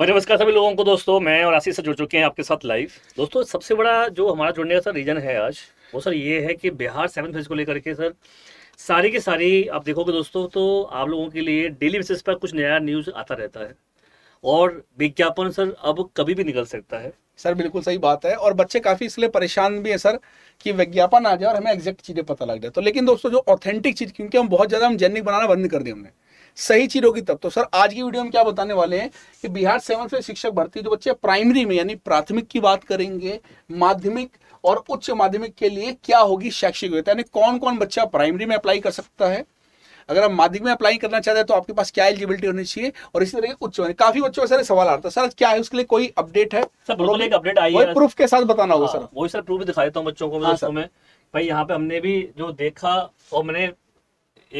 नमस्कार सभी लोगों को दोस्तों मैं और आशीष से जुड़ चुके हैं आपके साथ लाइव दोस्तों सबसे बड़ा जो हमारा जुड़ने का सर रीजन है आज वो सर ये है कि बिहार सेवन फेज को लेकर के सर सारी की सारी आप देखोगे दोस्तों तो आप लोगों के लिए डेली बेसिस पर कुछ नया न्यूज आता रहता है और विज्ञापन सर अब कभी भी निकल सकता है सर बिल्कुल सही बात है और बच्चे काफी इसलिए परेशान भी है सर कि विज्ञापन आ जाए और हमें एग्जैक्ट चीजें पता लग जाए तो लेकिन दोस्तों जो ऑथेंटिक चीज क्योंकि हम बहुत ज्यादा हम जेनिक बनाना बंद कर दिए हमने सही चीज होगी तब तो सर आज की वीडियो में क्या बताने वाले हैं कि बिहार सेवन से शिक्षक भर्ती जो बच्चे प्राइमरी में यानी प्राथमिक की बात करेंगे माध्यमिक और उच्च माध्यमिक के लिए क्या होगी शैक्षिक योग्यता यानी कौन कौन बच्चा प्राइमरी में अप्लाई कर सकता है अगर आप माध्यमिक में अप्लाई करना चाहते हैं तो आपके पास क्या एलिजिबिलिटी होनी चाहिए और इसी तरह उच्च होने काफी बच्चों का सवाल आता है सर क्या है उसके लिए कोई अपडेट है सर बिल्कुल एक अपडेट आई है प्रूफ के साथ बताना होगा हाँ, सर वही सर प्रूफ दिखा देता हूँ बच्चों को हाँ, भाई यहाँ पे हमने भी जो देखा और मैंने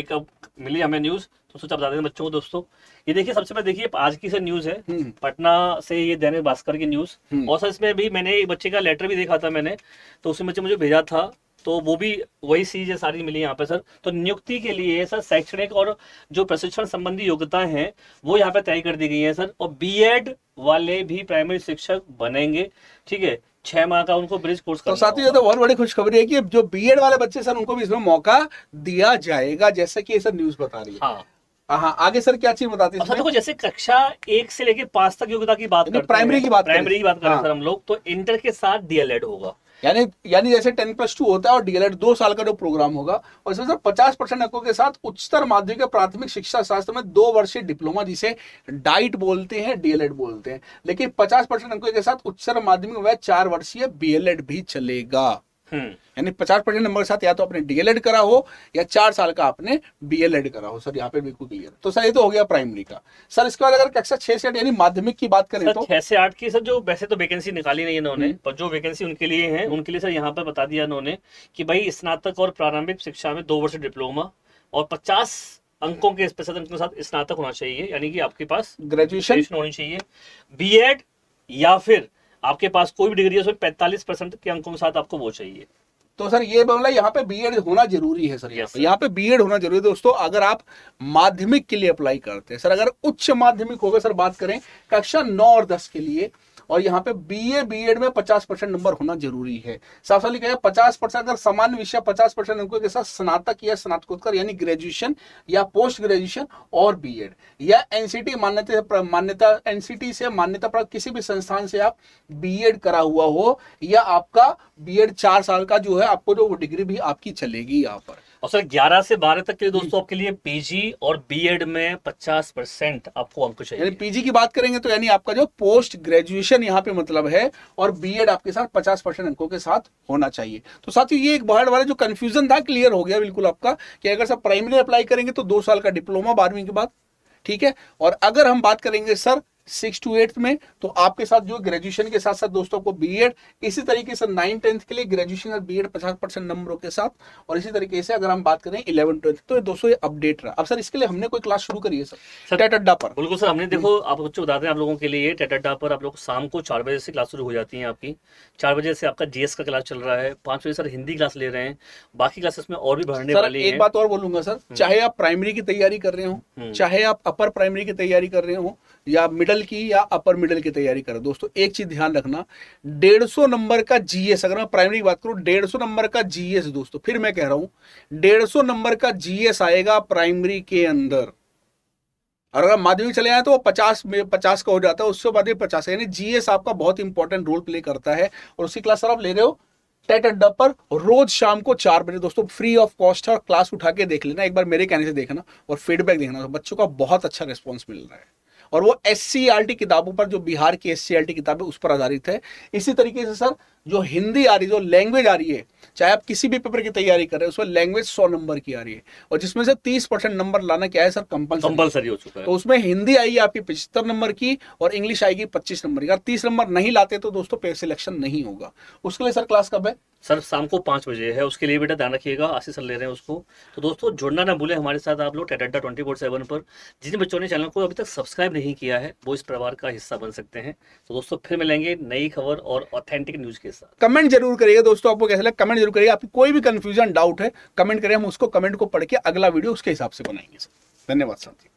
एक अब मिली हमें न्यूज तो सोचा बता दें बच्चों को दोस्तों ये देखिए सबसे पहले देखिए आज की से न्यूज है हम्म। पटना से ये दैनिक भास्कर की न्यूज हम्म। और सर इसमें भी मैंने एक बच्चे का लेटर भी देखा था मैंने तो उसमें बच्चे मुझे भेजा था तो वो भी वही चीज है सारी मिली यहाँ पे सर तो नियुक्ति के लिए सर शैक्षणिक और जो प्रशिक्षण संबंधी योग्यता है वो यहाँ पे तय कर दी गई है सर और बीएड वाले भी प्राइमरी शिक्षक बनेंगे ठीक है छह माह का उनको ब्रिज कोर्स तो साथ ही तो बहुत बड़ी खुशखबरी है कि जो बीएड वाले बच्चे सर उनको भी इसमें मौका दिया जाएगा जैसे कि सर न्यूज बता रही है हाँ हाँ, हाँ आगे सर क्या चीज बताते हैं अच्छा, देखो जैसे कक्षा एक से लेके पांच तक योग्यता की बात प्राइमरी की बात प्राइमरी की बात हैं हाँ। सर हम लोग तो इंटर के साथ डीएलएड होगा यानी यानी जैसे टेन प्लस टू होता है और डीएलएड दो साल का जो प्रोग्राम होगा और इसमें सर पचास परसेंट अंकों के साथ उच्चतर माध्यमिक प्राथमिक शिक्षा शास्त्र में दो वर्षीय डिप्लोमा जिसे डाइट बोलते हैं डीएलएड बोलते हैं लेकिन पचास परसेंट अंकों के साथ उच्चतर माध्यमिक वह चार वर्षीय बीएलएड भी चलेगा हम्म। यानी पचास परसेंट नंबर के साथ या तो आपने डीएलएड करा हो या चार साल का आपने बीएलएड करा हो सर यहाँ पे बिल्कुल क्लियर तो सर ये तो हो गया प्राइमरी का सर इसके बाद अगर कक्षा छह से आठ यानी माध्यमिक की बात करें तो छह से आठ की सर जो वैसे तो वैकेंसी निकाली नहीं इन्होंने हम्म। पर जो वैकेंसी उनके लिए है उनके लिए सर यहाँ पर बता दिया इन्होंने की भाई स्नातक और प्रारंभिक शिक्षा में दो वर्ष डिप्लोमा और पचास अंकों के स्पेशल अंकों के साथ स्नातक होना चाहिए यानी कि आपके पास ग्रेजुएशन होनी चाहिए बी या फिर आपके पास कोई भी डिग्री है उसमें पैंतालीस परसेंट के अंकों के साथ आपको वो चाहिए तो सर ये मामला यहाँ पे बीएड होना जरूरी है सर yes, यहाँ पे बीएड होना जरूरी है दोस्तों अगर आप माध्यमिक के लिए अप्लाई करते हैं सर अगर उच्च माध्यमिक होगा सर बात करें कक्षा नौ और दस के लिए और यहाँ पे बीए बीएड में 50 परसेंट नंबर होना जरूरी है साफ साफ लिखा है परसेंट अगर सामान्य विषय 50 परसेंट अंकों के साथ स्नातक या स्नातकोत्तर यानी ग्रेजुएशन या पोस्ट ग्रेजुएशन और बीएड या एनसीटी मान्यता मान्यता एनसीटी से मान्यता प्राप्त किसी भी संस्थान से आप बीएड करा हुआ हो या आपका बीएड चार साल का जो है है आपको जो डिग्री भी आपकी चलेगी यहाँ पर और सर ग्यारह से बारह तक के दोस्तों आपके लिए पीजी और बीएड में पचास परसेंट आपको अंक चाहिए पीजी की बात करेंगे तो यानी आपका जो पोस्ट ग्रेजुएशन यहाँ पे मतलब है और बीएड आपके साथ पचास परसेंट अंकों के साथ होना चाहिए तो साथियों ये एक बहुत वाला जो कन्फ्यूजन था क्लियर हो गया बिल्कुल आपका कि अगर सर प्राइमरी अप्लाई करेंगे तो दो साल का डिप्लोमा बारहवीं के बाद ठीक है और अगर हम बात करेंगे सर सिक्स टू एट्थ में तो आपके साथ जो ग्रेजुएशन के साथ साथ दोस्तों को बीएड इसी तरीके से नाइन टेंथ के लिए ग्रेजुएशन और बीएड पचास परसेंट नंबरों के साथ और इसी तरीके से अगर हम बात करें इलेवन ट्वेल्थ तो दोस्तों ये अपडेट रहा अब सर इसके लिए हमने कोई क्लास शुरू करी है सर सर अड्डा पर बिल्कुल सर हमने देखो आप बच्चे बता दें आप लोगों के लिए टेट अड्डा पर आप लोग शाम को चार बजे से क्लास शुरू हो जाती है आपकी चार बजे से आपका जीएस का क्लास चल रहा है पांच बजे सर हिंदी क्लास ले रहे हैं बाकी क्लासेस में और भी बढ़ने वाली एक बात और बोलूंगा सर हम्म। चाहे आप प्राइमरी की तैयारी कर रहे हो हम्म। चाहे आप अपर प्राइमरी की तैयारी कर रहे हो या मिडल मिडल की या अपर मिडल की तैयारी करें दोस्तों एक चीज ध्यान रखना डेढ़ सौ नंबर का जीएस अगर मैं प्राइमरी की बात करूं डेढ़ सौ नंबर का जीएस दोस्तों फिर मैं कह रहा हूं डेढ़ सौ नंबर का जीएस आएगा प्राइमरी के अंदर और अगर माध्यमिक चले आए तो वो पचास में पचास का हो जाता है उसके बाद भी पचास यानी जीएस आपका बहुत इंपॉर्टेंट रोल प्ले करता है और उसी क्लास सर आप ले रहे हो टेट अड्डा पर रोज शाम को चार बजे दोस्तों फ्री ऑफ कॉस्ट है और क्लास उठा के देख लेना एक बार मेरे कहने से देखना और फीडबैक देखना तो बच्चों का बहुत अच्छा रिस्पॉन्स मिल रहा है और वो एस e किताबों पर जो बिहार की एस e किताब है उस पर आधारित है इसी तरीके से सर जो हिंदी आ रही है जो लैंग्वेज आ रही है चाहे आप किसी भी पेपर की तैयारी कर रहे हो उसमें लैंग्वेज सौ नंबर की आ रही है और जिसमें से तीस परसेंट नंबर लाना क्या है सर कंपल्सरी हो चुका है तो उसमें हिंदी आएगी आपकी पचहत्तर नंबर की और इंग्लिश आएगी पच्चीस नंबर की अगर तीस नंबर नहीं लाते तो दोस्तों पे सिलेक्शन नहीं होगा उसके लिए सर क्लास कब है सर शाम को पांच बजे है उसके लिए बेटा ध्यान रखिएगा आशीष सर ले रहे हैं उसको तो दोस्तों जुड़ना ना भूले हमारे साथ आप लोग टेटा ट्वेंटी फोर सेवन पर जिन बच्चों ने चैनल को अभी तक सब्सक्राइब नहीं किया है वो इस परिवार का हिस्सा बन सकते हैं तो दोस्तों फिर मिलेंगे नई खबर और ऑथेंटिक न्यूज़ के साथ कमेंट जरूर करिएगा दोस्तों आपको कैसा लगा कमेंट जरूर करिएगा आपकी कोई भी कंफ्यूजन डाउट है कमेंट करें हम उसको कमेंट को पढ़ के अगला वीडियो उसके हिसाब से बनाएंगे धन्यवाद साथी